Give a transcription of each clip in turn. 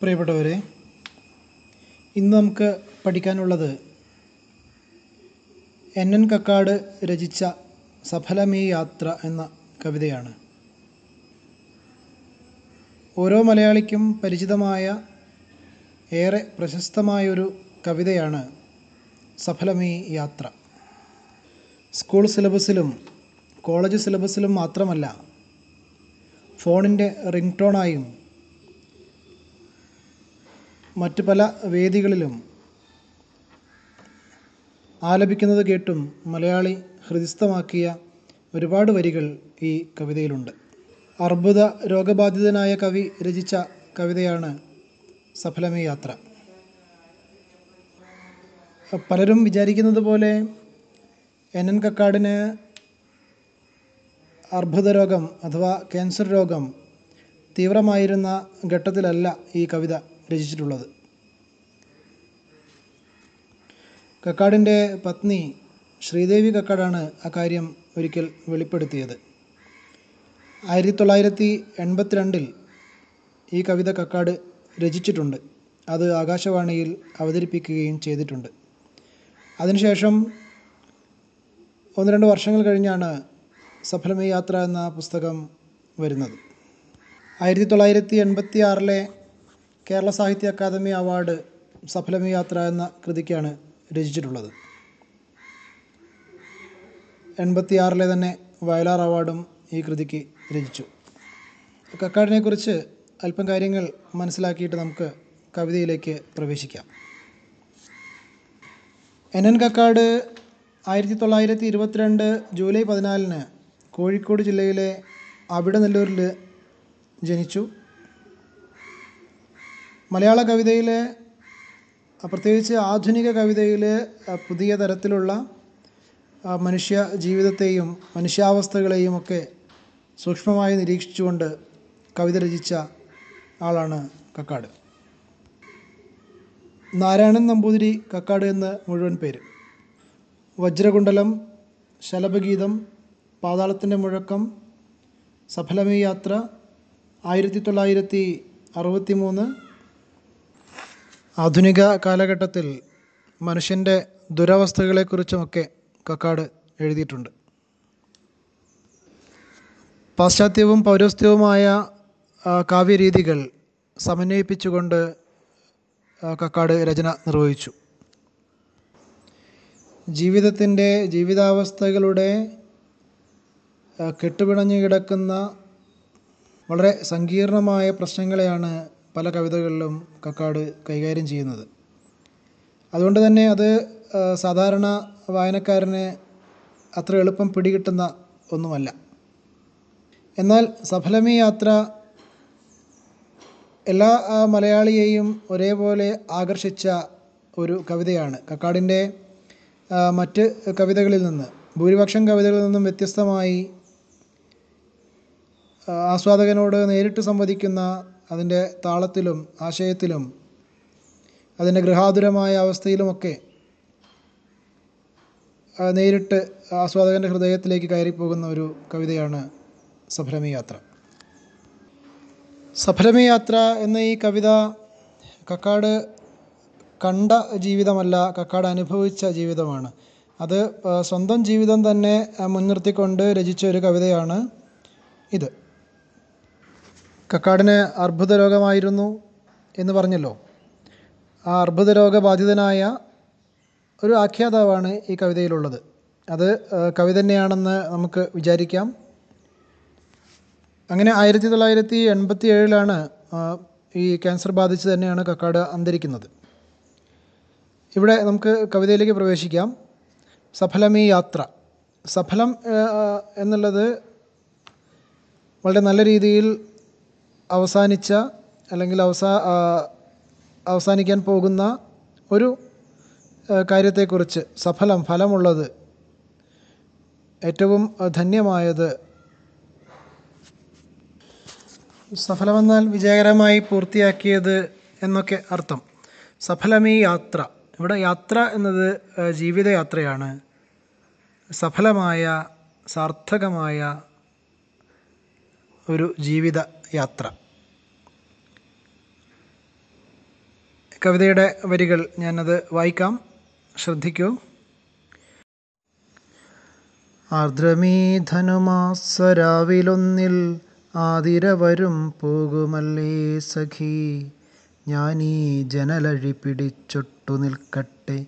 പ്രിയപ്പെട്ടവരെ ഇന്ന് നമുക്ക് പഠിക്കാനുള്ളത് എൻ എൻ കക്കാട് രചിച്ച സഫലമീ യാത്ര എന്ന കവിതയാണ് ഓരോ മലയാളിക്കും പരിചിതമായ ഏറെ പ്രശസ്തമായൊരു കവിതയാണ് സഫലമീ യാത്ര സ്കൂൾ സിലബസിലും കോളേജ് സിലബസിലും മാത്രമല്ല ഫോണിൻ്റെ റിംഗ് ടോണായും മറ്റു പല വേദികളിലും ആലപിക്കുന്നത് കേട്ടും മലയാളി ഹൃദിസ്ഥമാക്കിയ ഒരുപാട് വരികൾ ഈ കവിതയിലുണ്ട് അർബുദ രോഗബാധിതനായ കവി രചിച്ച കവിതയാണ് സഫലമേ യാത്ര പലരും വിചാരിക്കുന്നത് പോലെ എൻ എൻ കക്കാടിന് അർബുദ രോഗം അഥവാ ക്യാൻസർ രോഗം തീവ്രമായിരുന്ന ഘട്ടത്തിലല്ല ഈ കവിത രചിച്ചിട്ടുള്ളത് കക്കാടിൻ്റെ പത്നി ശ്രീദേവി കക്കാടാണ് അക്കാര്യം ഒരിക്കൽ വെളിപ്പെടുത്തിയത് ആയിരത്തി തൊള്ളായിരത്തി എൺപത്തിരണ്ടിൽ ഈ കവിത കക്കാട് രചിച്ചിട്ടുണ്ട് അത് ആകാശവാണിയിൽ അവതരിപ്പിക്കുകയും ചെയ്തിട്ടുണ്ട് അതിനുശേഷം ഒന്ന് രണ്ട് വർഷങ്ങൾ കഴിഞ്ഞാണ് സഫലമേ യാത്ര എന്ന പുസ്തകം വരുന്നത് ആയിരത്തി തൊള്ളായിരത്തി എൺപത്തി ആറിലെ കേരള സാഹിത്യ അക്കാദമി അവാർഡ് സഫലമേ യാത്ര എന്ന കൃതിക്കാണ് രചിച്ചിട്ടുള്ളത് എൺപത്തിയാറിലെ തന്നെ വയലാർ അവാർഡും ഈ കൃതിക്ക് രചിച്ചു കക്കാടിനെക്കുറിച്ച് അല്പം കാര്യങ്ങൾ മനസ്സിലാക്കിയിട്ട് നമുക്ക് കവിതയിലേക്ക് പ്രവേശിക്കാം എൻ എൻ കക്കാട് ആയിരത്തി തൊള്ളായിരത്തി ഇരുപത്തിരണ്ട് ജൂലൈ പതിനാലിന് കോഴിക്കോട് ജില്ലയിലെ അവിടനെല്ലൂരിൽ ജനിച്ചു മലയാള കവിതയിലെ പ്രത്യേകിച്ച് ആധുനിക കവിതയിൽ പുതിയ തരത്തിലുള്ള മനുഷ്യ ജീവിതത്തെയും മനുഷ്യാവസ്ഥകളെയും ഒക്കെ സൂക്ഷ്മമായി നിരീക്ഷിച്ചുകൊണ്ട് കവിത രചിച്ച ആളാണ് കക്കാട് നാരായണൻ നമ്പൂതിരി കക്കാട് എന്ന് മുഴുവൻ പേര് വജ്രകുണ്ഡലം ശലഭഗീതം പാതാളത്തിൻ്റെ മുഴക്കം സഫലമേ യാത്ര ആയിരത്തി തൊള്ളായിരത്തി അറുപത്തി മൂന്ന് ആധുനിക കാലഘട്ടത്തിൽ മനുഷ്യൻ്റെ ദുരവസ്ഥകളെക്കുറിച്ചുമൊക്കെ കക്കാട് എഴുതിയിട്ടുണ്ട് പാശ്ചാത്യവും പൗരസ്ത്യവുമായ കാവ്യരീതികൾ സമന്വയിപ്പിച്ചുകൊണ്ട് കക്കാട് രചന നിർവഹിച്ചു ജീവിതത്തിൻ്റെ ജീവിതാവസ്ഥകളുടെ കെട്ടുപിണഞ്ഞു കിടക്കുന്ന വളരെ സങ്കീർണമായ പ്രശ്നങ്ങളെയാണ് പല കവിതകളിലും കക്കാട് കൈകാര്യം ചെയ്യുന്നത് അതുകൊണ്ട് തന്നെ അത് സാധാരണ വായനക്കാരന് അത്ര എളുപ്പം പിടികിട്ടുന്ന ഒന്നുമല്ല എന്നാൽ സഫലമി യാത്ര എല്ലാ മലയാളിയെയും ഒരേപോലെ ആകർഷിച്ച ഒരു കവിതയാണ് കക്കാടിൻ്റെ മറ്റ് കവിതകളിൽ നിന്ന് ഭൂരിപക്ഷം കവിതകളിൽ നിന്നും വ്യത്യസ്തമായി ആസ്വാദകനോട് നേരിട്ട് സംവദിക്കുന്ന അതിൻ്റെ താളത്തിലും ആശയത്തിലും അതിൻ്റെ ഗൃഹാതുരമായ അവസ്ഥയിലുമൊക്കെ നേരിട്ട് ആസ്വാദകൻ്റെ ഹൃദയത്തിലേക്ക് കയറിപ്പോകുന്ന ഒരു കവിതയാണ് സഫലമിയാത്ര സഫലമിയാത്ര എന്ന ഈ കവിത കക്കാട് കണ്ട ജീവിതമല്ല കക്കാട് അനുഭവിച്ച ജീവിതമാണ് അത് സ്വന്തം ജീവിതം തന്നെ മുൻനിർത്തിക്കൊണ്ട് രചിച്ച ഒരു കവിതയാണ് ഇത് കക്കാടിന് അർബുദ രോഗമായിരുന്നു എന്ന് പറഞ്ഞല്ലോ ആ അർബുദ രോഗബാധിതനായ ഒരു ആഖ്യാതാവാണ് ഈ കവിതയിലുള്ളത് അത് കവി തന്നെയാണെന്ന് നമുക്ക് വിചാരിക്കാം അങ്ങനെ ആയിരത്തി തൊള്ളായിരത്തി എൺപത്തി ഏഴിലാണ് ഈ ക്യാൻസർ ബാധിച്ച് തന്നെയാണ് കക്കാട് അന്തരിക്കുന്നത് ഇവിടെ നമുക്ക് കവിതയിലേക്ക് പ്രവേശിക്കാം സഫലം ഈ യാത്ര സഫലം എന്നുള്ളത് വളരെ നല്ല രീതിയിൽ അവസാനിച്ച അല്ലെങ്കിൽ അവസാനിക്കാൻ പോകുന്ന ഒരു കാര്യത്തെക്കുറിച്ച് സഫലം ഫലമുള്ളത് ഏറ്റവും ധന്യമായത് സഫലമെന്നാൽ വിജയകരമായി പൂർത്തിയാക്കിയത് എന്നൊക്കെ അർത്ഥം സഫലമീ യാത്ര ഇവിടെ യാത്ര എന്നത് ജീവിതയാത്രയാണ് സഫലമായ സാർത്ഥകമായ ഒരു ജീവിത യാത്ര കവിതയുടെ വരികൾ ഞാനത് വായിക്കാം ശ്രദ്ധിക്കൂ ആർദ്രമീ ആതിര വരും പോകുമല്ലേ സഖി ഞാനീ ജനലഴി പിടിച്ചൊട്ടു നിൽക്കട്ടെ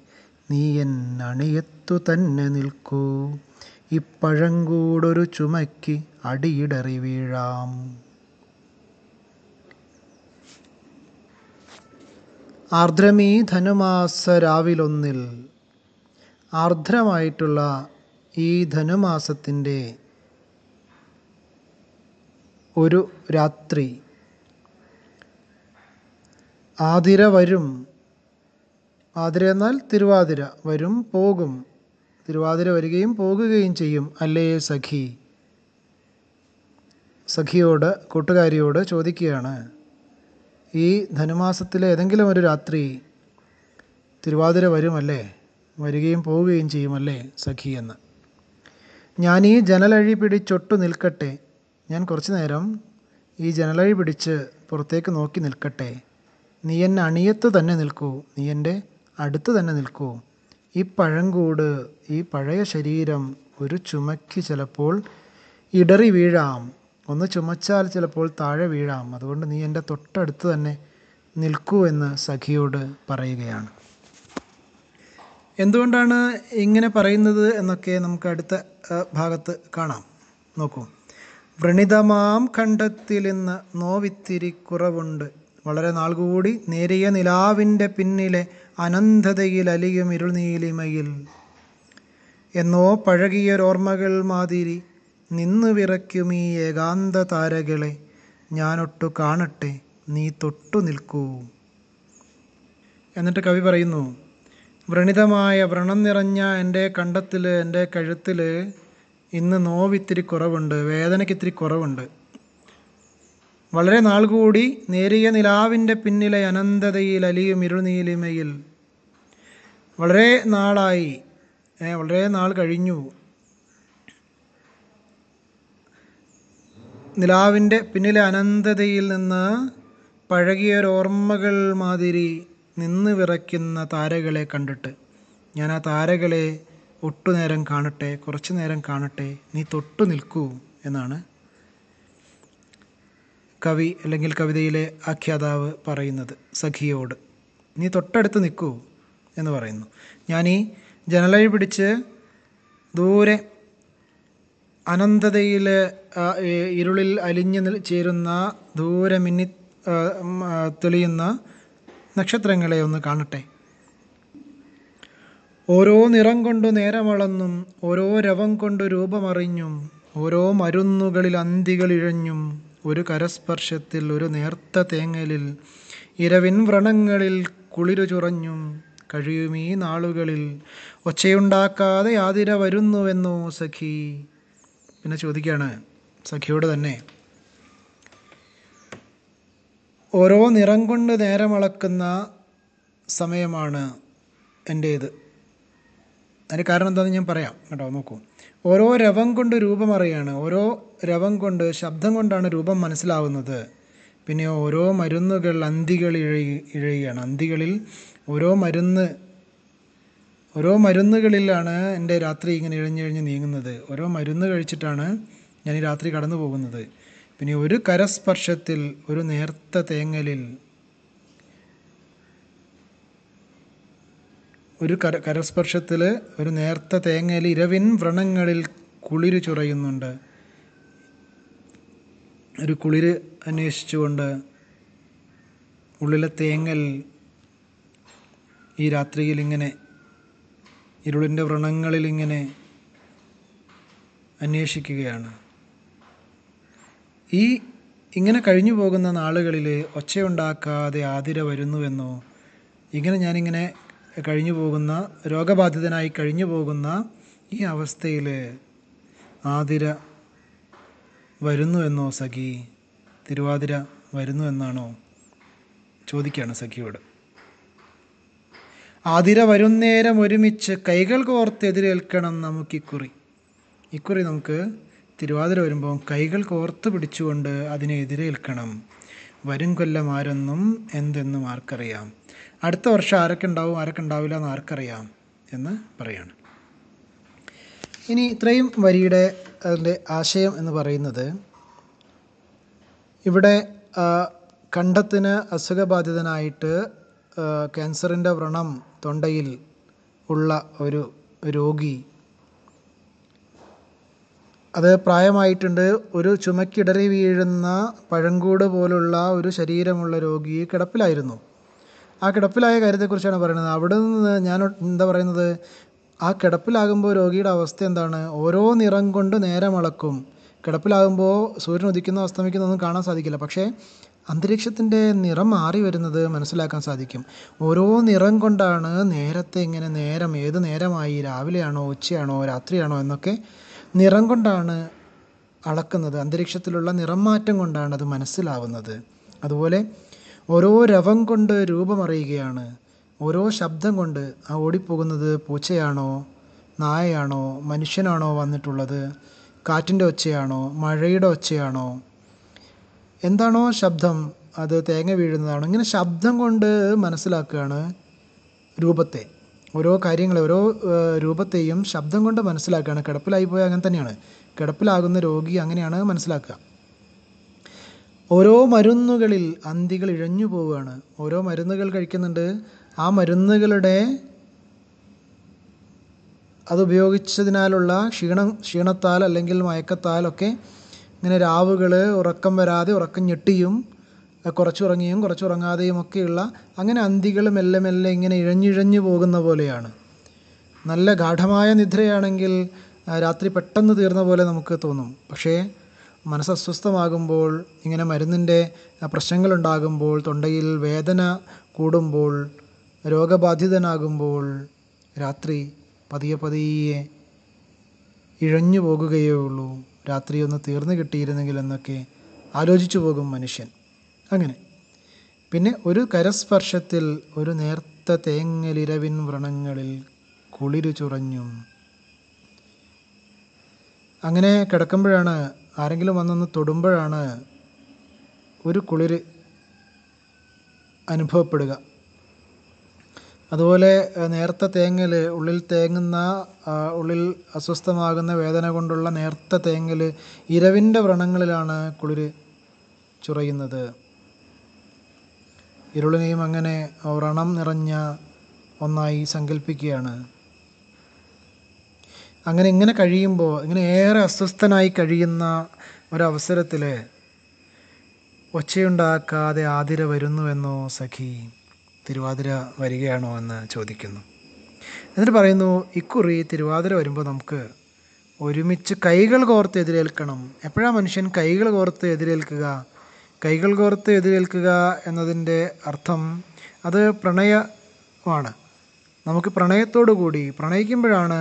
നീ എൻ അണിയത്തു തന്നെ നിൽക്കൂ ഇപ്പഴങ്കൂടൊരു ചുമയ്ക്ക് അടിയിടറി വീഴാം ആർദ്രമീ ധനുമാസ രാവിലൊന്നിൽ ആർദ്രമായിട്ടുള്ള ഈ ധനുമാസത്തിൻ്റെ ഒരു രാത്രി ആതിര വരും ആതിര എന്നാൽ തിരുവാതിര വരും പോകും തിരുവാതിര വരികയും പോകുകയും ചെയ്യും അല്ലേ സഖി സഖിയോട് കൂട്ടുകാരിയോട് ചോദിക്കുകയാണ് ഈ ധനുമാസത്തിലെ ഏതെങ്കിലും ഒരു രാത്രി തിരുവാതിര വരുമല്ലേ വരികയും പോവുകയും ചെയ്യുമല്ലേ സഖി എന്ന് ഞാൻ ഈ ജനലഴി പിടിച്ചൊട്ടു നിൽക്കട്ടെ ഞാൻ കുറച്ചു നേരം ഈ ജനലഴി പിടിച്ച് പുറത്തേക്ക് നോക്കി നിൽക്കട്ടെ നീ എന്നെ അണിയത്ത് തന്നെ നിൽക്കൂ നീ എൻ്റെ അടുത്ത് തന്നെ നിൽക്കൂ ഈ പഴങ്കൂട് ഈ പഴയ ശരീരം ഒരു ചുമക്ക് ചിലപ്പോൾ ഇടറി വീഴാം ഒന്ന് ചുമച്ചാൽ ചിലപ്പോൾ താഴെ വീഴാം അതുകൊണ്ട് നീ എൻ്റെ തൊട്ടടുത്ത് തന്നെ നിൽക്കൂ എന്ന് സഖിയോട് പറയുകയാണ് എന്തുകൊണ്ടാണ് ഇങ്ങനെ പറയുന്നത് എന്നൊക്കെ നമുക്ക് അടുത്ത ഭാഗത്ത് കാണാം നോക്കൂ വ്രണിതമാം ഇന്ന് നോവിത്തിരി കുറവുണ്ട് വളരെ നാൾ കൂടി നേരിയ നിലാവിൻ്റെ പിന്നിലെ അനന്തതയിൽ അലിയും ഇരുൾനീലിമയിൽ എന്നോ പഴകിയൊരോർമ്മകൾ മാതിരി നിന്നു വിറയ്ക്കും ഈ ഏകാന്ത താരകളെ ഞാനൊട്ടു കാണട്ടെ നീ തൊട്ടു നിൽക്കൂ എന്നിട്ട് കവി പറയുന്നു വ്രണിതമായ വ്രണം നിറഞ്ഞ എൻ്റെ കണ്ടത്തിൽ എൻ്റെ കഴുത്തിൽ ഇന്ന് നോവിത്തിരി കുറവുണ്ട് വേദനയ്ക്ക് ഇത്തിരി കുറവുണ്ട് വളരെ നാൾ കൂടി നേരിയ നിലാവിൻ്റെ പിന്നിലെ അനന്തതയിൽ അലിയും ഇരുനീലിമയിൽ വളരെ നാളായി വളരെ നാൾ കഴിഞ്ഞു നിലാവിൻ്റെ പിന്നിലെ അനന്തതയിൽ നിന്ന് പഴകിയൊരോർമ്മകൾ മാതിരി നിന്ന് വിറയ്ക്കുന്ന താരകളെ കണ്ടിട്ട് ഞാൻ ആ താരകളെ ഒട്ടുനേരം കാണട്ടെ കുറച്ചു നേരം കാണട്ടെ നീ തൊട്ടു നിൽക്കൂ എന്നാണ് കവി അല്ലെങ്കിൽ കവിതയിലെ ആഖ്യാതാവ് പറയുന്നത് സഖിയോട് നീ തൊട്ടടുത്ത് നിൽക്കൂ എന്ന് പറയുന്നു ഞാൻ ഈ ജനലഴി പിടിച്ച് ദൂരെ അനന്തതയിലെ ഇരുളിൽ അലിഞ്ഞു ചേരുന്ന ദൂരെ മിന്നി തെളിയുന്ന നക്ഷത്രങ്ങളെ ഒന്ന് കാണട്ടെ ഓരോ നിറം കൊണ്ടു നേരമളന്നും ഓരോ രവം കൊണ്ടു രൂപമറിഞ്ഞും ഓരോ മരുന്നുകളിൽ ഇഴഞ്ഞും ഒരു കരസ്പർശത്തിൽ ഒരു നേർത്ത തേങ്ങലിൽ ഇരവിൻ വ്രണങ്ങളിൽ കുളിരു ചുറഞ്ഞും ഈ നാളുകളിൽ ഒച്ചയുണ്ടാക്കാതെ ആതിര വരുന്നുവെന്നോ സഖി പിന്നെ ചോദിക്കുകയാണ് സഖിയോട് തന്നെ ഓരോ നിറം കൊണ്ട് നേരമളക്കുന്ന സമയമാണ് എൻ്റേത് അതിന് കാരണം എന്താണെന്ന് ഞാൻ പറയാം കേട്ടോ നോക്കൂ ഓരോ രവം കൊണ്ട് രൂപം അറിയാണ് ഓരോ രവം കൊണ്ട് ശബ്ദം കൊണ്ടാണ് രൂപം മനസ്സിലാവുന്നത് പിന്നെ ഓരോ മരുന്നുകൾ അന്തികളിൽ ഇഴയുകയാണ് അന്തികളിൽ ഓരോ മരുന്ന് ഓരോ മരുന്നുകളിലാണ് എൻ്റെ രാത്രി ഇങ്ങനെ ഇഴഞ്ഞ് ഇഴഞ്ഞ് നീങ്ങുന്നത് ഓരോ മരുന്ന് കഴിച്ചിട്ടാണ് ഞാൻ ഈ രാത്രി കടന്നു പോകുന്നത് പിന്നെ ഒരു കരസ്പർശത്തിൽ ഒരു നേർത്ത തേങ്ങലിൽ ഒരു കര കരസ്പർശത്തിൽ ഒരു നേർത്ത തേങ്ങയിൽ ഇരവിൻ വ്രണങ്ങളിൽ കുളിര് ചുറയുന്നുണ്ട് ഒരു കുളിര് അന്വേഷിച്ചുകൊണ്ട് ഉള്ളിലെ തേങ്ങൽ ഈ രാത്രിയിൽ ഇങ്ങനെ ഇരുളിൻ്റെ വ്രണങ്ങളിലിങ്ങനെ അന്വേഷിക്കുകയാണ് ഈ ഇങ്ങനെ കഴിഞ്ഞു പോകുന്ന നാളുകളിൽ ഒച്ചയുണ്ടാക്കാതെ ആതിര വരുന്നുവെന്നോ ഇങ്ങനെ ഞാനിങ്ങനെ കഴിഞ്ഞു പോകുന്ന രോഗബാധിതനായി കഴിഞ്ഞു പോകുന്ന ഈ അവസ്ഥയിൽ ആതിര വരുന്നുവെന്നോ സഖി തിരുവാതിര വരുന്നുവെന്നാണോ ചോദിക്കുകയാണ് സഖിയോട് അതിര വരുന്നേരം ഒരുമിച്ച് കൈകൾ എതിരേൽക്കണം നമുക്ക് ഇക്കുറി നമുക്ക് തിരുവാതിര വരുമ്പോൾ കൈകൾ കോർത്ത് പിടിച്ചുകൊണ്ട് അതിനെ എതിരേൽക്കണം വരും കൊല്ലം ആരെന്നും എന്തെന്നും ആർക്കറിയാം അടുത്ത വർഷം ആരൊക്കെ ഉണ്ടാവും ആരൊക്കെ ഉണ്ടാവില്ല എന്ന് ആർക്കറിയാം എന്ന് പറയാണ് ഇനി ഇത്രയും വരിയുടെ അതിൻ്റെ ആശയം എന്ന് പറയുന്നത് ഇവിടെ കണ്ടത്തിന് അസുഖബാധിതനായിട്ട് ക്യാൻസറിൻ്റെ വ്രണം തൊണ്ടയിൽ ഉള്ള ഒരു രോഗി അത് പ്രായമായിട്ടുണ്ട് ഒരു ചുമക്കിടറി വീഴുന്ന പഴങ്കൂട് പോലുള്ള ഒരു ശരീരമുള്ള രോഗി കിടപ്പിലായിരുന്നു ആ കിടപ്പിലായ കാര്യത്തെക്കുറിച്ചാണ് പറയുന്നത് അവിടെ നിന്ന് ഞാൻ എന്താ പറയുന്നത് ആ കിടപ്പിലാകുമ്പോൾ രോഗിയുടെ അവസ്ഥ എന്താണ് ഓരോ നിറം കൊണ്ട് നേരം അളക്കും കിടപ്പിലാകുമ്പോൾ സൂര്യൻ ഉദിക്കുന്നതും ഒന്നും കാണാൻ സാധിക്കില്ല പക്ഷേ അന്തരീക്ഷത്തിൻ്റെ നിറം മാറി വരുന്നത് മനസ്സിലാക്കാൻ സാധിക്കും ഓരോ നിറം കൊണ്ടാണ് നേരത്തെ ഇങ്ങനെ നേരം ഏത് നേരമായി രാവിലെയാണോ ഉച്ചയാണോ രാത്രിയാണോ എന്നൊക്കെ നിറം കൊണ്ടാണ് അളക്കുന്നത് അന്തരീക്ഷത്തിലുള്ള നിറം മാറ്റം കൊണ്ടാണ് അത് മനസ്സിലാവുന്നത് അതുപോലെ ഓരോ രവം കൊണ്ട് രൂപമറിയുകയാണ് ഓരോ ശബ്ദം കൊണ്ട് ആ ഓടിപ്പോകുന്നത് പൂച്ചയാണോ നായയാണോ മനുഷ്യനാണോ വന്നിട്ടുള്ളത് കാറ്റിൻ്റെ ഒച്ചയാണോ മഴയുടെ ഒച്ചയാണോ എന്താണോ ശബ്ദം അത് തേങ്ങ വീഴുന്നതാണ് ഇങ്ങനെ ശബ്ദം കൊണ്ട് മനസ്സിലാക്കുകയാണ് രൂപത്തെ ഓരോ കാര്യങ്ങളെ ഓരോ രൂപത്തെയും ശബ്ദം കൊണ്ട് മനസ്സിലാക്കുകയാണ് കിടപ്പിലായിപ്പോയാൽ അങ്ങനെ തന്നെയാണ് കിടപ്പിലാകുന്ന രോഗി അങ്ങനെയാണ് മനസ്സിലാക്കുക ഓരോ മരുന്നുകളിൽ അന്തികൾ ഇഴഞ്ഞു പോവുകയാണ് ഓരോ മരുന്നുകൾ കഴിക്കുന്നുണ്ട് ആ മരുന്നുകളുടെ അതുപയോഗിച്ചതിനാലുള്ള ക്ഷീണം ക്ഷീണത്താൽ അല്ലെങ്കിൽ മയക്കത്താലൊക്കെ ഇങ്ങനെ രാവുകൾ ഉറക്കം വരാതെ ഉറക്കം ഞെട്ടിയും കുറച്ചുറങ്ങിയും കുറച്ചുറങ്ങാതെയും ഒക്കെയുള്ള അങ്ങനെ അന്തികൾ മെല്ലെ മെല്ലെ ഇങ്ങനെ ഇഴഞ്ഞിഴഞ്ഞു പോകുന്ന പോലെയാണ് നല്ല ഗാഠമായ നിദ്രയാണെങ്കിൽ രാത്രി പെട്ടെന്ന് തീർന്ന പോലെ നമുക്ക് തോന്നും പക്ഷേ മനസ്സ് അസ്വസ്ഥമാകുമ്പോൾ ഇങ്ങനെ മരുന്നിൻ്റെ പ്രശ്നങ്ങളുണ്ടാകുമ്പോൾ തൊണ്ടയിൽ വേദന കൂടുമ്പോൾ രോഗബാധിതനാകുമ്പോൾ രാത്രി പതിയെ പതിയെ ഇഴഞ്ഞു പോകുകയേ ഉള്ളൂ രാത്രി ഒന്ന് തീർന്നു കിട്ടിയിരുന്നെങ്കിൽ എന്നൊക്കെ ആലോചിച്ചു പോകും മനുഷ്യൻ അങ്ങനെ പിന്നെ ഒരു കരസ്പർശത്തിൽ ഒരു നേർത്ത തേങ്ങലിരവിൻ വ്രണങ്ങളിൽ കുളിരു ചുറഞ്ഞും അങ്ങനെ കിടക്കുമ്പോഴാണ് ആരെങ്കിലും വന്നൊന്ന് തൊടുമ്പോഴാണ് ഒരു കുളിര് അനുഭവപ്പെടുക അതുപോലെ നേർത്ത തേങ്ങൽ ഉള്ളിൽ തേങ്ങുന്ന ഉള്ളിൽ അസ്വസ്ഥമാകുന്ന വേദന കൊണ്ടുള്ള നേർത്ത തേങ്ങൽ ഇരവിൻ്റെ വ്രണങ്ങളിലാണ് കുളിര് ചുറയുന്നത് ഇരുളിനെയും അങ്ങനെ വ്രണം നിറഞ്ഞ ഒന്നായി സങ്കല്പിക്കുകയാണ് അങ്ങനെ ഇങ്ങനെ കഴിയുമ്പോൾ ഇങ്ങനെ ഏറെ അസ്വസ്ഥനായി കഴിയുന്ന ഒരവസരത്തിൽ ഒച്ചയുണ്ടാക്കാതെ ആതിര വരുന്നുവെന്നോ സഖി തിരുവാതിര വരികയാണോ എന്ന് ചോദിക്കുന്നു എന്നിട്ട് പറയുന്നു ഇക്കുറി തിരുവാതിര വരുമ്പോൾ നമുക്ക് ഒരുമിച്ച് കൈകൾ കോർത്ത് എതിരേൽക്കണം എപ്പോഴാണ് മനുഷ്യൻ കൈകൾ കോർത്ത് എതിരേൽക്കുക കൈകൾ കോർത്ത് എതിരേൽക്കുക എന്നതിൻ്റെ അർത്ഥം അത് പ്രണയമാണ് നമുക്ക് പ്രണയത്തോടു കൂടി പ്രണയിക്കുമ്പോഴാണ്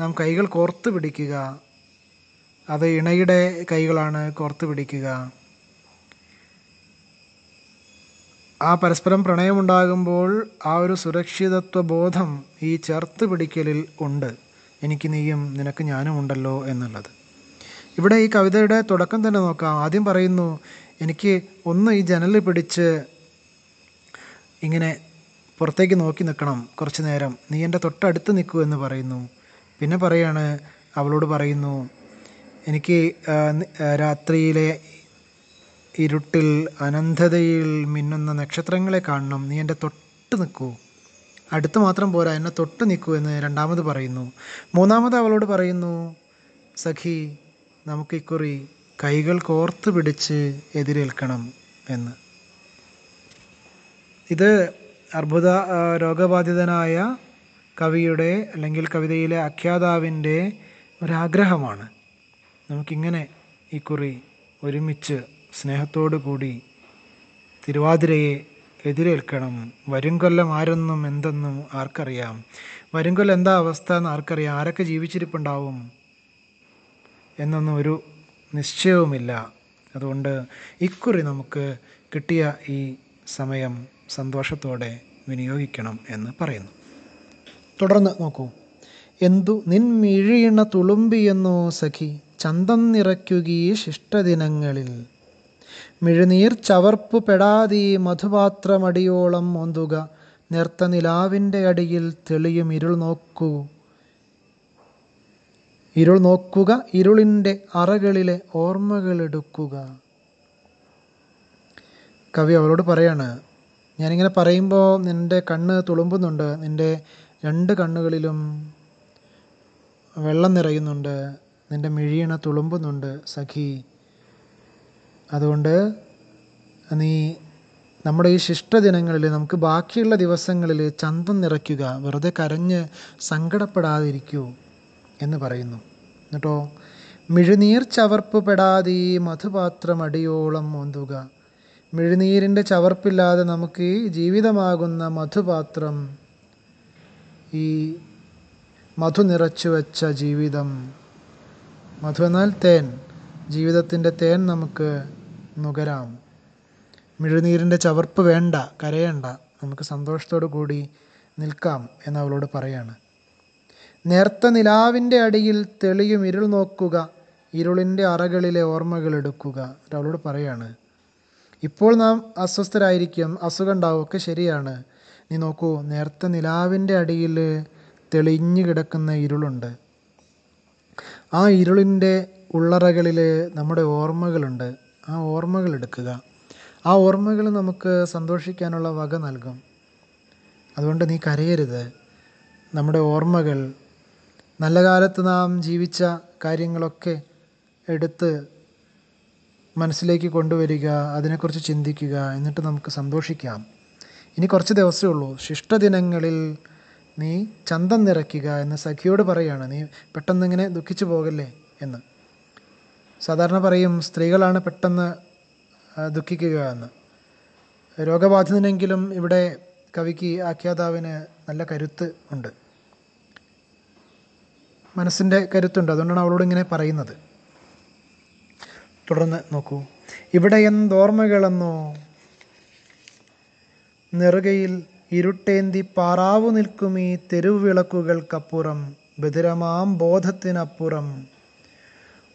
നാം കൈകൾ കോർത്ത് പിടിക്കുക അത് ഇണയുടെ കൈകളാണ് കോർത്ത് പിടിക്കുക ആ പരസ്പരം പ്രണയമുണ്ടാകുമ്പോൾ ആ ഒരു സുരക്ഷിതത്വ ബോധം ഈ ചേർത്ത് പിടിക്കലിൽ ഉണ്ട് എനിക്ക് നീയും നിനക്ക് ഞാനും ഉണ്ടല്ലോ എന്നുള്ളത് ഇവിടെ ഈ കവിതയുടെ തുടക്കം തന്നെ നോക്കാം ആദ്യം പറയുന്നു എനിക്ക് ഒന്ന് ഈ ജനൽ പിടിച്ച് ഇങ്ങനെ പുറത്തേക്ക് നോക്കി നിൽക്കണം കുറച്ച് നേരം നീ എൻ്റെ തൊട്ടടുത്ത് നിൽക്കൂ എന്ന് പറയുന്നു പിന്നെ പറയാണ് അവളോട് പറയുന്നു എനിക്ക് രാത്രിയിലെ ഇരുട്ടിൽ അനന്തതയിൽ മിന്നുന്ന നക്ഷത്രങ്ങളെ കാണണം നീ എൻ്റെ തൊട്ട് നിൽക്കൂ അടുത്ത് മാത്രം പോരാ എന്നെ തൊട്ട് നിൽക്കൂ എന്ന് രണ്ടാമത് പറയുന്നു മൂന്നാമത് അവളോട് പറയുന്നു സഖി നമുക്ക് ഇക്കുറി കൈകൾ കോർത്ത് പിടിച്ച് എതിരേൽക്കണം എന്ന് ഇത് അർബുദ രോഗബാധിതനായ കവിയുടെ അല്ലെങ്കിൽ കവിതയിലെ അഖ്യാതാവിൻ്റെ ഒരാഗ്രഹമാണ് നമുക്കിങ്ങനെ ഇക്കുറി ഒരുമിച്ച് സ്നേഹത്തോടു കൂടി തിരുവാതിരയെ എതിരേൽക്കണം വരുംകൊല്ലം ആരെന്നും എന്തെന്നും ആർക്കറിയാം വരുംകൊല്ലം എന്താ അവസ്ഥ എന്ന് ആർക്കറിയാം ആരൊക്കെ ജീവിച്ചിരിപ്പുണ്ടാവും എന്നൊന്നും ഒരു നിശ്ചയവുമില്ല അതുകൊണ്ട് ഇക്കുറി നമുക്ക് കിട്ടിയ ഈ സമയം സന്തോഷത്തോടെ വിനിയോഗിക്കണം എന്ന് പറയുന്നു തുടർന്ന് നോക്കൂ എന്തു നിൻമിഴിയണ തുളുമ്പിയെന്നോ സഖി ചന്തം നിറയ്ക്കുകീ ശിഷ്ടദിനങ്ങളിൽ മിഴുനീർ പെടാതീ മധുപാത്രമടിയോളം ഓന്തുക നേർത്ത നിലാവിൻ്റെ അടിയിൽ തെളിയും ഇരുൾ നോക്കൂ ഇരുൾ നോക്കുക ഇരുളിൻ്റെ അറകളിലെ എടുക്കുക കവി അവളോട് പറയാണ് ഞാനിങ്ങനെ പറയുമ്പോൾ നിൻ്റെ കണ്ണ് തുളുമ്പുന്നുണ്ട് നിൻ്റെ രണ്ട് കണ്ണുകളിലും വെള്ളം നിറയുന്നുണ്ട് നിൻ്റെ മിഴിയണ തുളുമ്പുന്നുണ്ട് സഖി അതുകൊണ്ട് നീ നമ്മുടെ ഈ ശിഷ്ട ദിനങ്ങളിൽ നമുക്ക് ബാക്കിയുള്ള ദിവസങ്ങളിൽ ചന്തം നിറയ്ക്കുക വെറുതെ കരഞ്ഞ് സങ്കടപ്പെടാതിരിക്കൂ എന്ന് പറയുന്നു എന്നിട്ടോ മിഴുനീർ ചവർപ്പുപെടാതെ ഈ മധുപാത്രം അടിയോളം ഓന്തുക മിഴുനീരിൻ്റെ ചവർപ്പില്ലാതെ നമുക്ക് ഈ ജീവിതമാകുന്ന മധുപാത്രം ഈ മധു നിറച്ചു വച്ച ജീവിതം മധു എന്നാൽ തേൻ ജീവിതത്തിൻ്റെ തേൻ നമുക്ക് നുകരാം മിഴിനീരിൻ്റെ ചവർപ്പ് വേണ്ട കരയേണ്ട നമുക്ക് സന്തോഷത്തോടു കൂടി നിൽക്കാം എന്നവളോട് പറയാണ് നേർത്ത നിലാവിൻ്റെ അടിയിൽ തെളിയും ഇരുൾ നോക്കുക ഇരുളിൻ്റെ അറകളിലെ ഓർമ്മകൾ എടുക്കുക അവളോട് പറയാണ് ഇപ്പോൾ നാം അസ്വസ്ഥരായിരിക്കും അസുഖം ഉണ്ടാവും ഒക്കെ ശരിയാണ് നീ നോക്കൂ നേർത്ത നിലാവിൻ്റെ അടിയിൽ തെളിഞ്ഞു കിടക്കുന്ന ഇരുളുണ്ട് ആ ഇരുളിൻ്റെ ഉള്ളറകളിൽ നമ്മുടെ ഓർമ്മകളുണ്ട് ആ ഓർമ്മകൾ എടുക്കുക ആ ഓർമ്മകൾ നമുക്ക് സന്തോഷിക്കാനുള്ള വക നൽകും അതുകൊണ്ട് നീ കരയരുത് നമ്മുടെ ഓർമ്മകൾ നല്ല കാലത്ത് നാം ജീവിച്ച കാര്യങ്ങളൊക്കെ എടുത്ത് മനസ്സിലേക്ക് കൊണ്ടുവരിക അതിനെക്കുറിച്ച് ചിന്തിക്കുക എന്നിട്ട് നമുക്ക് സന്തോഷിക്കാം ഇനി കുറച്ച് ദിവസമേ ഉള്ളൂ ശിഷ്ടദിനങ്ങളിൽ നീ ചന്തം നിറയ്ക്കുക എന്ന് സഖിയോട് പറയാണ് നീ പെട്ടെന്നിങ്ങനെ ദുഃഖിച്ചു പോകല്ലേ എന്ന് സാധാരണ പറയും സ്ത്രീകളാണ് പെട്ടെന്ന് ദുഃഖിക്കുക എന്ന് രോഗബാധിതനെങ്കിലും ഇവിടെ കവിക്ക് ആഖ്യാതാവിന് നല്ല കരുത്ത് ഉണ്ട് മനസ്സിൻ്റെ കരുത്തുണ്ട് അതുകൊണ്ടാണ് അവളോട് ഇങ്ങനെ പറയുന്നത് തുടർന്ന് നോക്കൂ ഇവിടെ എന്തോർമ്മകളെന്നോ നെറുകയിൽ ഇരുട്ടേന്തി പാറാവു നിൽക്കുമീ തെരുവിളക്കുകൾക്കപ്പുറം ബദിരമാം ബോധത്തിനപ്പുറം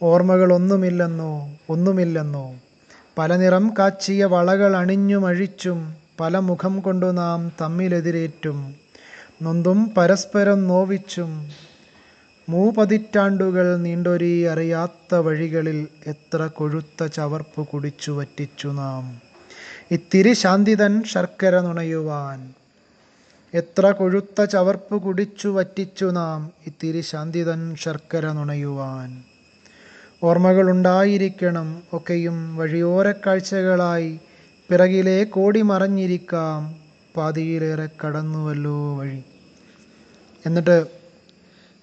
ഓർമ്മകളൊന്നുമില്ലെന്നോ ഒന്നുമില്ലെന്നോ പല നിറം കാച്ചിയ വളകൾ അണിഞ്ഞുമഴിച്ചും പല മുഖം കൊണ്ടു നാം തമ്മിലെതിരേറ്റും നൊന്തും പരസ്പരം നോവിച്ചും മൂപതിറ്റാണ്ടുകൾ നീണ്ടൊരീ അറിയാത്ത വഴികളിൽ എത്ര കൊഴുത്ത ചവർപ്പ് കുടിച്ചു വറ്റിച്ചു നാം ഇത്തിരി ശാന്തിതൻ ശർക്കര നുണയുവാൻ എത്ര കൊഴുത്ത ചവർപ്പ് കുടിച്ചു വറ്റിച്ചു നാം ഇത്തിരി ശാന്തിതൻ ശർക്കര നുണയുവാൻ ഓർമ്മകൾ ഉണ്ടായിരിക്കണം ഒക്കെയും കാഴ്ചകളായി പിറകിലെ കോടി മറഞ്ഞിരിക്കാം പാതിയിലേറെ കടന്നുവല്ലോ വഴി എന്നിട്ട്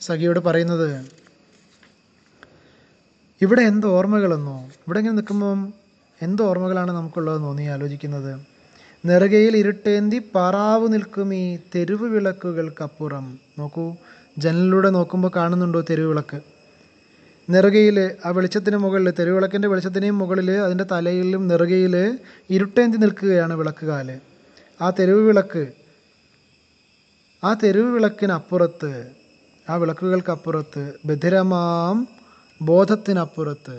സഖിയോട് പറയുന്നത് ഇവിടെ എന്ത് ഓർമ്മകളെന്നോ ഇവിടെ ഇങ്ങനെ നിൽക്കുമ്പം എന്ത് ഓർമ്മകളാണ് നമുക്കുള്ളതെന്ന് തോന്നി ആലോചിക്കുന്നത് നെറുകയിൽ ഇരുട്ടേന്തി പാറാവ് നിൽക്കും ഈ തെരുവ് വിളക്കുകൾക്കപ്പുറം നോക്കൂ ജനലിലൂടെ നോക്കുമ്പോൾ കാണുന്നുണ്ടോ തെരുവ് വിളക്ക് നെറുകയിൽ ആ വെളിച്ചത്തിന് മുകളിൽ തെരുവിളക്കിൻ്റെ വെളിച്ചത്തിൻ്റെയും മുകളിൽ അതിൻ്റെ തലയിലും നെറുകയിൽ ഇരുട്ടേന്തി നിൽക്കുകയാണ് കാല് ആ തെരുവ് വിളക്ക് ആ തെരുവ് വിളക്കിനപ്പുറത്ത് ആ വിളക്കുകൾക്കപ്പുറത്ത് ബധിരമാം ബോധത്തിനപ്പുറത്ത്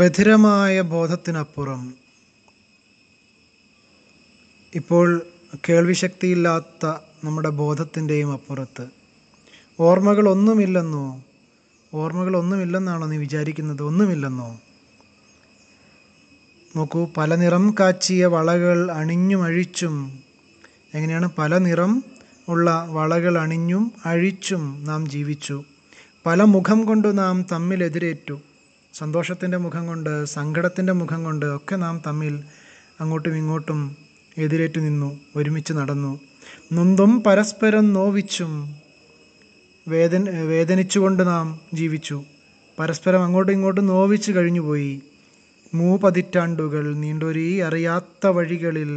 ബധിരമായ ബോധത്തിനപ്പുറം ഇപ്പോൾ കേൾവിശക്തിയില്ലാത്ത നമ്മുടെ ബോധത്തിൻ്റെയും അപ്പുറത്ത് ഓർമ്മകളൊന്നുമില്ലെന്നോ ഓർമ്മകളൊന്നുമില്ലെന്നാണോ നീ വിചാരിക്കുന്നത് ഒന്നുമില്ലെന്നോ നോക്കൂ പല നിറം കാച്ചിയ വളകൾ അണിഞ്ഞും അഴിച്ചും എങ്ങനെയാണ് പല നിറം ഉള്ള വളകൾ അണിഞ്ഞും അഴിച്ചും നാം ജീവിച്ചു പല മുഖം കൊണ്ട് നാം തമ്മിൽ എതിരേറ്റു സന്തോഷത്തിൻ്റെ മുഖം കൊണ്ട് സങ്കടത്തിൻ്റെ മുഖം കൊണ്ട് ഒക്കെ നാം തമ്മിൽ അങ്ങോട്ടും ഇങ്ങോട്ടും എതിരേറ്റു നിന്നു ഒരുമിച്ച് നടന്നു നൊന്തും പരസ്പരം നോവിച്ചും വേദനിച്ചുകൊണ്ട് നാം ജീവിച്ചു പരസ്പരം അങ്ങോട്ടും ഇങ്ങോട്ടും നോവിച്ച് കഴിഞ്ഞുപോയി മൂപതിറ്റാണ്ടുകൾ നീണ്ടൊരു ഈ അറിയാത്ത വഴികളിൽ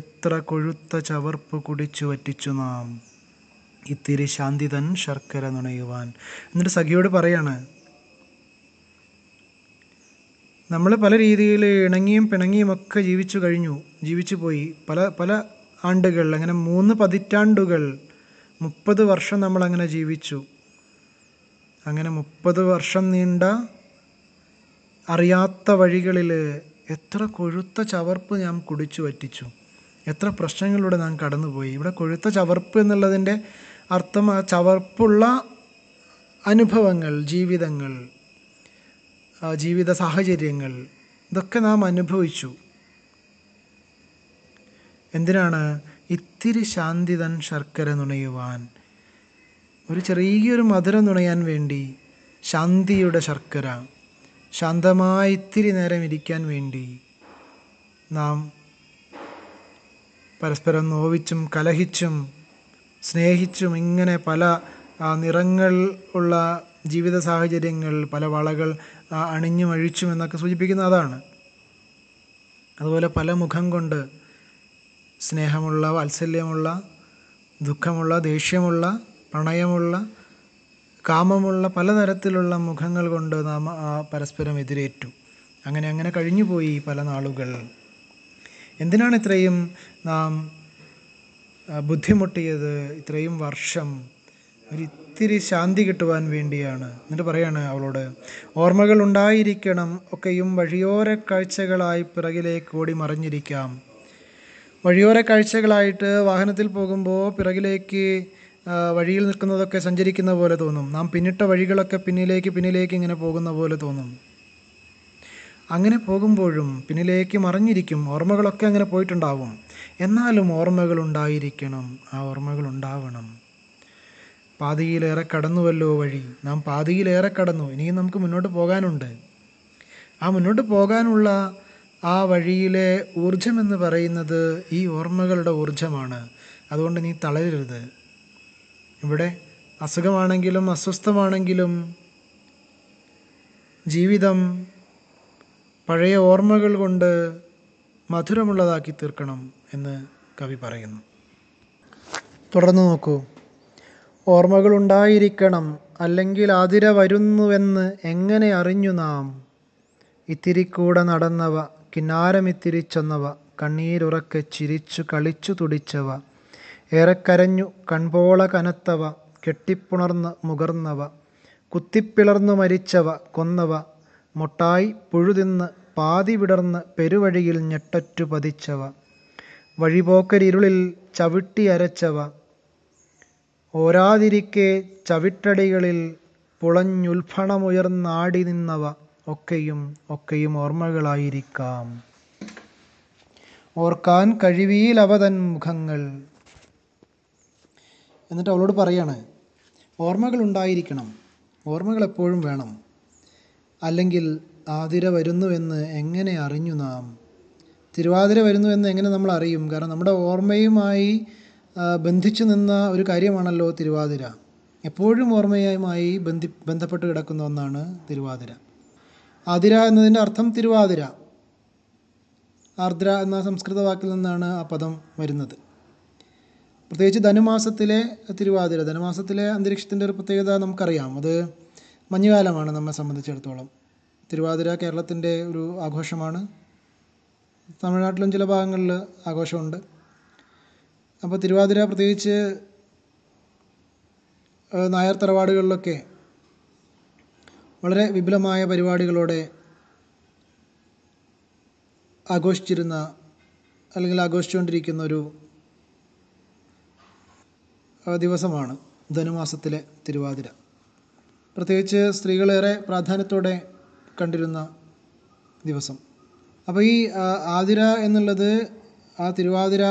എത്ര കൊഴുത്ത ചവർപ്പ് കുടിച്ചു വറ്റിച്ചു നാം ഇത്തിരി ശാന്തിതൻ ശർക്കര നുണയുവാൻ എന്നിട്ട് സഖിയോട് പറയാണ് നമ്മൾ പല രീതിയിൽ ഇണങ്ങിയും പിണങ്ങിയും ഒക്കെ ജീവിച്ചു കഴിഞ്ഞു ജീവിച്ചു പോയി പല പല ആണ്ടുകൾ അങ്ങനെ മൂന്ന് പതിറ്റാണ്ടുകൾ മുപ്പത് വർഷം നമ്മളങ്ങനെ ജീവിച്ചു അങ്ങനെ മുപ്പത് വർഷം നീണ്ട അറിയാത്ത വഴികളിൽ എത്ര കൊഴുത്ത ചവർപ്പ് ഞാൻ കുടിച്ചു പറ്റിച്ചു എത്ര പ്രശ്നങ്ങളിലൂടെ നാം കടന്നുപോയി ഇവിടെ കൊഴുത്ത ചവർപ്പ് എന്നുള്ളതിൻ്റെ അർത്ഥം ആ ചവർപ്പുള്ള അനുഭവങ്ങൾ ജീവിതങ്ങൾ ജീവിത സാഹചര്യങ്ങൾ ഇതൊക്കെ നാം അനുഭവിച്ചു എന്തിനാണ് ഇത്തിരി ശാന്തി തൻ ശർക്കര നുണയുവാൻ ഒരു ചെറിയൊരു മധുരം നുണയാൻ വേണ്ടി ശാന്തിയുടെ ശർക്കര ശാന്തമായി ഇത്തിരി നേരം ഇരിക്കാൻ വേണ്ടി നാം പരസ്പരം നോവിച്ചും കലഹിച്ചും സ്നേഹിച്ചും ഇങ്ങനെ പല നിറങ്ങൾ ഉള്ള ജീവിത സാഹചര്യങ്ങൾ പല വളകൾ അണിഞ്ഞും അഴിച്ചും എന്നൊക്കെ സൂചിപ്പിക്കുന്ന അതാണ് അതുപോലെ പല മുഖം കൊണ്ട് സ്നേഹമുള്ള വാത്സല്യമുള്ള ദുഃഖമുള്ള ദേഷ്യമുള്ള പ്രണയമുള്ള കാമമുള്ള പലതരത്തിലുള്ള മുഖങ്ങൾ കൊണ്ട് നാം പരസ്പരം എതിരേറ്റു അങ്ങനെ അങ്ങനെ കഴിഞ്ഞുപോയി പല നാളുകൾ എന്തിനാണ് ഇത്രയും നാം ബുദ്ധിമുട്ടിയത് ഇത്രയും വർഷം ഒരിത്തിരി ശാന്തി കിട്ടുവാൻ വേണ്ടിയാണ് എന്നിട്ട് പറയാണ് അവളോട് ഓർമ്മകൾ ഉണ്ടായിരിക്കണം ഒക്കെയും വഴിയോര കാഴ്ചകളായി പിറകിലേക്ക് ഓടി മറിഞ്ഞിരിക്കാം വഴിയോര കാഴ്ചകളായിട്ട് വാഹനത്തിൽ പോകുമ്പോൾ പിറകിലേക്ക് വഴിയിൽ നിൽക്കുന്നതൊക്കെ സഞ്ചരിക്കുന്ന പോലെ തോന്നും നാം പിന്നിട്ട വഴികളൊക്കെ പിന്നിലേക്ക് പിന്നിലേക്ക് ഇങ്ങനെ പോകുന്ന പോലെ തോന്നും അങ്ങനെ പോകുമ്പോഴും പിന്നിലേക്ക് മറിഞ്ഞിരിക്കും ഓർമ്മകളൊക്കെ അങ്ങനെ പോയിട്ടുണ്ടാവും എന്നാലും ഓർമ്മകൾ ഉണ്ടായിരിക്കണം ആ ഓർമ്മകൾ ഉണ്ടാവണം പാതിയിലേറെ കടന്നുവല്ലോ വഴി നാം പാതിയിലേറെ കടന്നു ഇനിയും നമുക്ക് മുന്നോട്ട് പോകാനുണ്ട് ആ മുന്നോട്ട് പോകാനുള്ള ആ വഴിയിലെ എന്ന് പറയുന്നത് ഈ ഓർമ്മകളുടെ ഊർജ്ജമാണ് അതുകൊണ്ട് നീ തളരരുത് ഇവിടെ അസുഖമാണെങ്കിലും അസ്വസ്ഥമാണെങ്കിലും ജീവിതം പഴയ ഓർമ്മകൾ കൊണ്ട് മധുരമുള്ളതാക്കി തീർക്കണം എന്ന് കവി പറയുന്നു തുടർന്ന് നോക്കൂ ഓർമ്മകൾ ഉണ്ടായിരിക്കണം അല്ലെങ്കിൽ അതിര വരുന്നുവെന്ന് എങ്ങനെ അറിഞ്ഞു നാം ഇത്തിരി കൂടെ നടന്നവ കിന്നാരമിത്തിരിച്ചൊന്നവ കണ്ണീരുറക്കെ ചിരിച്ചു കളിച്ചു തുടിച്ചവ ഏറെക്കരഞ്ഞു കൺപോള കനത്തവ കെട്ടിപ്പുണർന്ന് മുകർന്നവ കുത്തിപ്പിളർന്നു മരിച്ചവ കൊന്നവ മൊട്ടായി പുഴുതിന്ന് പാതി വിടർന്ന് പെരുവഴിയിൽ ഞെട്ടറ്റു പതിച്ചവ വഴിപോക്കരിരുളിൽ അരച്ചവ ഓരാതിരിക്കെ ചവിട്ടടികളിൽ പുളഞ്ഞുൽഫണമുയർന്നാടി നിന്നവ ഒക്കെയും ഒക്കെയും ഓർമ്മകളായിരിക്കാം ഓർക്കാൻ അവതൻ മുഖങ്ങൾ എന്നിട്ട് അവളോട് പറയാണ് ഓർമ്മകൾ ഉണ്ടായിരിക്കണം ഓർമ്മകൾ എപ്പോഴും വേണം അല്ലെങ്കിൽ ആതിര വരുന്നുവെന്ന് എങ്ങനെ അറിഞ്ഞു നാം തിരുവാതിര വരുന്നുവെന്ന് എങ്ങനെ നമ്മൾ അറിയും കാരണം നമ്മുടെ ഓർമ്മയുമായി ബന്ധിച്ചു നിന്ന ഒരു കാര്യമാണല്ലോ തിരുവാതിര എപ്പോഴും ഓർമ്മയുമായി ബന്ധി ബന്ധപ്പെട്ട് കിടക്കുന്ന ഒന്നാണ് തിരുവാതിര അതിര എന്നതിൻ്റെ അർത്ഥം തിരുവാതിര ആർദ്ര എന്ന സംസ്കൃത വാക്കിൽ നിന്നാണ് ആ പദം വരുന്നത് പ്രത്യേകിച്ച് ധനുമാസത്തിലെ തിരുവാതിര ധനുമാസത്തിലെ അന്തരീക്ഷത്തിൻ്റെ ഒരു പ്രത്യേകത നമുക്കറിയാം അത് മഞ്ഞുകാലമാണ് നമ്മെ സംബന്ധിച്ചിടത്തോളം തിരുവാതിര കേരളത്തിൻ്റെ ഒരു ആഘോഷമാണ് തമിഴ്നാട്ടിലും ചില ഭാഗങ്ങളിൽ ആഘോഷമുണ്ട് അപ്പോൾ തിരുവാതിര പ്രത്യേകിച്ച് നായർ തറവാടുകളിലൊക്കെ വളരെ വിപുലമായ പരിപാടികളോടെ ആഘോഷിച്ചിരുന്ന അല്ലെങ്കിൽ ആഘോഷിച്ചുകൊണ്ടിരിക്കുന്ന ഒരു ദിവസമാണ് ധനുമാസത്തിലെ തിരുവാതിര പ്രത്യേകിച്ച് സ്ത്രീകളേറെ പ്രാധാന്യത്തോടെ കണ്ടിരുന്ന ദിവസം അപ്പോൾ ഈ ആതിര എന്നുള്ളത് ആ തിരുവാതിര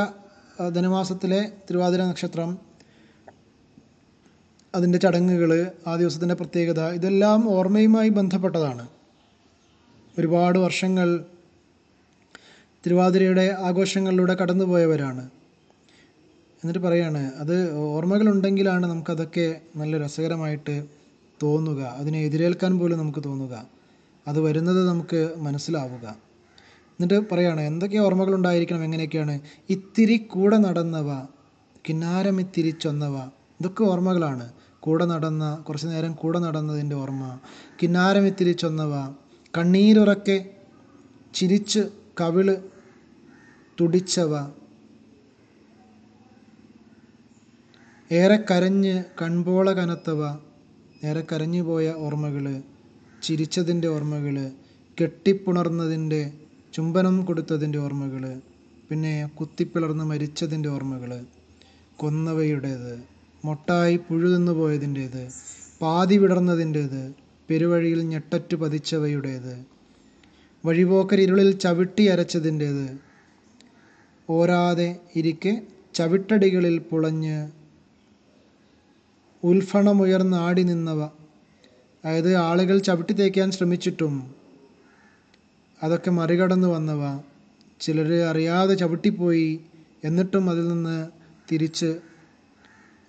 ധനുമാസത്തിലെ തിരുവാതിര നക്ഷത്രം അതിൻ്റെ ചടങ്ങുകൾ ആ ദിവസത്തിൻ്റെ പ്രത്യേകത ഇതെല്ലാം ഓർമ്മയുമായി ബന്ധപ്പെട്ടതാണ് ഒരുപാട് വർഷങ്ങൾ തിരുവാതിരയുടെ ആഘോഷങ്ങളിലൂടെ കടന്നുപോയവരാണ് എന്നിട്ട് പറയാണ് അത് ഓർമ്മകളുണ്ടെങ്കിലാണ് നമുക്കതൊക്കെ നല്ല രസകരമായിട്ട് തോന്നുക അതിനെ എതിരേൽക്കാൻ പോലും നമുക്ക് തോന്നുക അത് വരുന്നത് നമുക്ക് മനസ്സിലാവുക എന്നിട്ട് പറയാണ് എന്തൊക്കെ ഓർമ്മകൾ ഉണ്ടായിരിക്കണം എങ്ങനെയൊക്കെയാണ് ഇത്തിരി കൂടെ നടന്നവ കിന്നാരമിത്തിരി ചെന്നവ ഇതൊക്കെ ഓർമ്മകളാണ് കൂടെ നടന്ന കുറച്ചു നേരം കൂടെ നടന്നതിൻ്റെ ഓർമ്മ കിന്നാരമിത്തിരി ചൊന്നവ കണ്ണീരുറക്കെ ചിരിച്ച് കവിള് തുടിച്ചവ ഏറെ കരഞ്ഞ് കൺപോള കനത്തവ ഏറെ കരഞ്ഞു പോയ ഓർമ്മകൾ ചിരിച്ചതിൻ്റെ ഓർമ്മകൾ കെട്ടിപ്പുണർന്നതിൻ്റെ ചുംബനം കൊടുത്തതിൻ്റെ ഓർമ്മകൾ പിന്നെ കുത്തിപ്പിളർന്ന് മരിച്ചതിൻ്റെ ഓർമ്മകൾ കൊന്നവയുടേത് മൊട്ടായി പുഴുതിന്നു പോയതിൻ്റേത് പാതി വിടർന്നതിൻ്റേത് പെരുവഴിയിൽ ഞെട്ടറ്റു പതിച്ചവയുടേത് വഴിപോക്കരിരുളിൽ ചവിട്ടി അരച്ചതിൻ്റേത് ഓരാതെ ഇരിക്കെ ചവിട്ടടികളിൽ പുളഞ്ഞ് ഉൽഫണമുയർന്ന് ആടി നിന്നവ അതായത് ആളുകൾ ചവിട്ടി തേക്കാൻ ശ്രമിച്ചിട്ടും അതൊക്കെ മറികടന്നു വന്നവ ചിലർ അറിയാതെ ചവിട്ടിപ്പോയി എന്നിട്ടും അതിൽ നിന്ന് തിരിച്ച്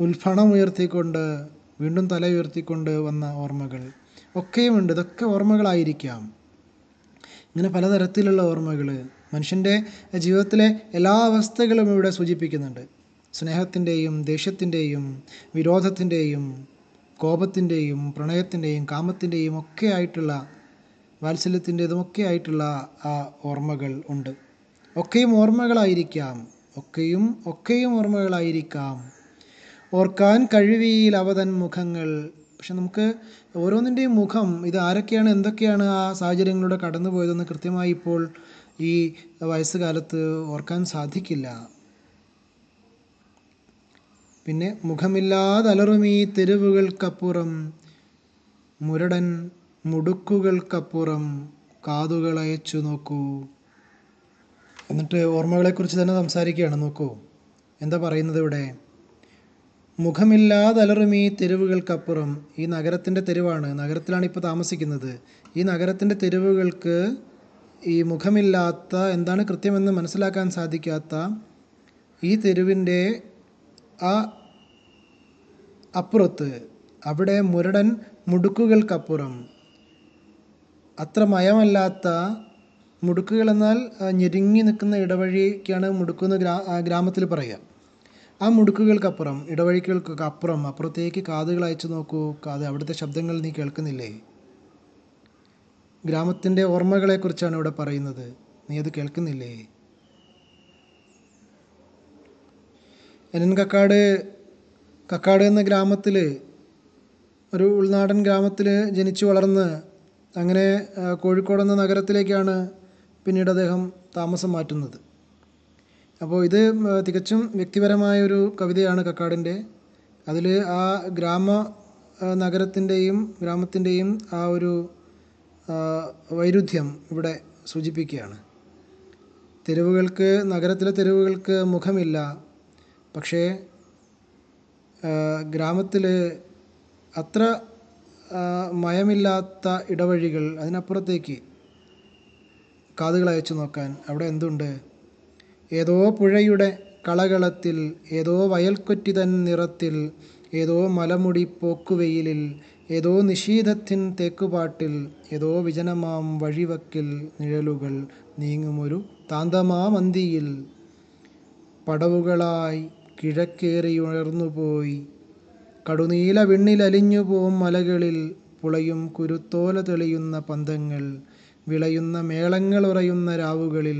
ഉൽഫണം ഉയർത്തിക്കൊണ്ട് വീണ്ടും തല ഉയർത്തിക്കൊണ്ട് വന്ന ഓർമ്മകൾ ഒക്കെയുമുണ്ട് ഇതൊക്കെ ഓർമ്മകളായിരിക്കാം ഇങ്ങനെ പലതരത്തിലുള്ള ഓർമ്മകൾ മനുഷ്യൻ്റെ ജീവിതത്തിലെ എല്ലാ അവസ്ഥകളും ഇവിടെ സൂചിപ്പിക്കുന്നുണ്ട് സ്നേഹത്തിൻ്റെയും ദേഷ്യത്തിൻ്റെയും വിരോധത്തിൻ്റെയും കോപത്തിൻ്റെയും പ്രണയത്തിൻ്റെയും കാമത്തിൻ്റെയും ഒക്കെ ആയിട്ടുള്ള ഒക്കെ ആയിട്ടുള്ള ആ ഓർമ്മകൾ ഉണ്ട് ഒക്കെയും ഓർമ്മകളായിരിക്കാം ഒക്കെയും ഒക്കെയും ഓർമ്മകളായിരിക്കാം ഓർക്കാൻ കഴിവിയിൽ അവതൻ മുഖങ്ങൾ പക്ഷെ നമുക്ക് ഓരോന്നിൻ്റെയും മുഖം ഇത് ആരൊക്കെയാണ് എന്തൊക്കെയാണ് ആ സാഹചര്യങ്ങളിലൂടെ കടന്നു പോയതെന്ന് കൃത്യമായി ഇപ്പോൾ ഈ വയസ്സുകാലത്ത് ഓർക്കാൻ സാധിക്കില്ല പിന്നെ മുഖമില്ലാതെ അലറുമീ തെരുവുകൾക്കപ്പുറം മുരടൻ മുടുക്കുകൾക്കപ്പുറം കാതുകൾ അയച്ചു നോക്കൂ എന്നിട്ട് ഓർമ്മകളെക്കുറിച്ച് തന്നെ സംസാരിക്കുകയാണ് നോക്കൂ എന്താ പറയുന്നത് ഇവിടെ ഈ തെരുവുകൾക്കപ്പുറം ഈ നഗരത്തിൻ്റെ തെരുവാണ് നഗരത്തിലാണ് ഇപ്പോൾ താമസിക്കുന്നത് ഈ നഗരത്തിൻ്റെ തെരുവുകൾക്ക് ഈ മുഖമില്ലാത്ത എന്താണ് കൃത്യമെന്ന് മനസ്സിലാക്കാൻ സാധിക്കാത്ത ഈ തെരുവിൻ്റെ ആ അപ്പുറത്ത് അവിടെ മുരടൻ മുടുക്കുകൾക്കപ്പുറം അത്ര മയമല്ലാത്ത മുടുക്കുകൾ എന്നാൽ ഞെരുങ്ങി നിൽക്കുന്ന ഇടവഴിക്കാണ് മുടുക്കുന്ന ഗ്രാ ഗ്രാമത്തിൽ പറയുക ആ മുടുക്കുകൾക്കപ്പുറം ഇടവഴികൾക്ക് അപ്പുറം അപ്പുറത്തേക്ക് കാതുകൾ അയച്ചു നോക്കൂ കാത് അവിടുത്തെ ശബ്ദങ്ങൾ നീ കേൾക്കുന്നില്ലേ ഗ്രാമത്തിൻ്റെ ഓർമ്മകളെക്കുറിച്ചാണ് ഇവിടെ പറയുന്നത് നീ അത് കേൾക്കുന്നില്ലേ എനൻ കക്കാട് കക്കാട് എന്ന ഗ്രാമത്തിൽ ഒരു ഉൾനാടൻ ഗ്രാമത്തിൽ ജനിച്ചു വളർന്ന് അങ്ങനെ കോഴിക്കോട് എന്ന നഗരത്തിലേക്കാണ് പിന്നീട് അദ്ദേഹം താമസം മാറ്റുന്നത് അപ്പോൾ ഇത് തികച്ചും ഒരു കവിതയാണ് കക്കാടിൻ്റെ അതിൽ ആ ഗ്രാമ നഗരത്തിൻ്റെയും ഗ്രാമത്തിൻ്റെയും ആ ഒരു വൈരുദ്ധ്യം ഇവിടെ സൂചിപ്പിക്കുകയാണ് തെരുവുകൾക്ക് നഗരത്തിലെ തെരുവുകൾക്ക് മുഖമില്ല പക്ഷേ ഗ്രാമത്തിൽ അത്ര മയമില്ലാത്ത ഇടവഴികൾ അതിനപ്പുറത്തേക്ക് കാതുകൾ അയച്ചു നോക്കാൻ അവിടെ എന്തുണ്ട് ഏതോ പുഴയുടെ കളകളത്തിൽ ഏതോ വയൽക്കൊറ്റിതൻ നിറത്തിൽ ഏതോ മലമുടി പോക്കുവെയിലിൽ ഏതോ നിഷീധത്തിൻ തേക്കുപാട്ടിൽ ഏതോ വിജനമാം വഴിവക്കിൽ നിഴലുകൾ നീങ്ങുമൊരു താന്തമാമന്തിയിൽ പടവുകളായി കിഴക്കേറിയുണർന്നുപോയി കടുനീല വിണ്ണിലലിഞ്ഞുപോം മലകളിൽ പുളയും കുരുത്തോല തെളിയുന്ന പന്തങ്ങൾ വിളയുന്ന മേളങ്ങളുറയുന്ന രാവുകളിൽ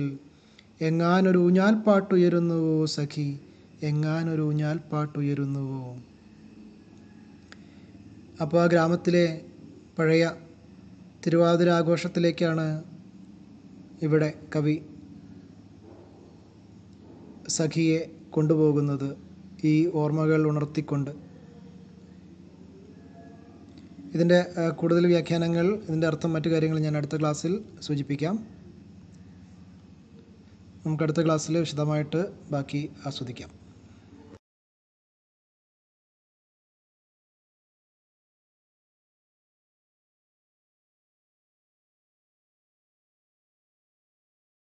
എങ്ങാനൊരു ഊഞ്ഞാൽപ്പാട്ടുയരുന്നുവോ സഖി എങ്ങാനൊരു ഊഞ്ഞാൽപ്പാട്ടുയരുന്നുവോ അപ്പോൾ ആ ഗ്രാമത്തിലെ പഴയ തിരുവാതിരാഘോഷത്തിലേക്കാണ് ഇവിടെ കവി സഖിയെ കൊണ്ടുപോകുന്നത് ഈ ഓർമ്മകൾ ഉണർത്തിക്കൊണ്ട് ഇതിൻ്റെ കൂടുതൽ വ്യാഖ്യാനങ്ങൾ ഇതിൻ്റെ അർത്ഥം മറ്റു കാര്യങ്ങൾ ഞാൻ അടുത്ത ക്ലാസ്സിൽ സൂചിപ്പിക്കാം നമുക്ക് അടുത്ത ക്ലാസ്സിൽ വിശദമായിട്ട് ബാക്കി ആസ്വദിക്കാം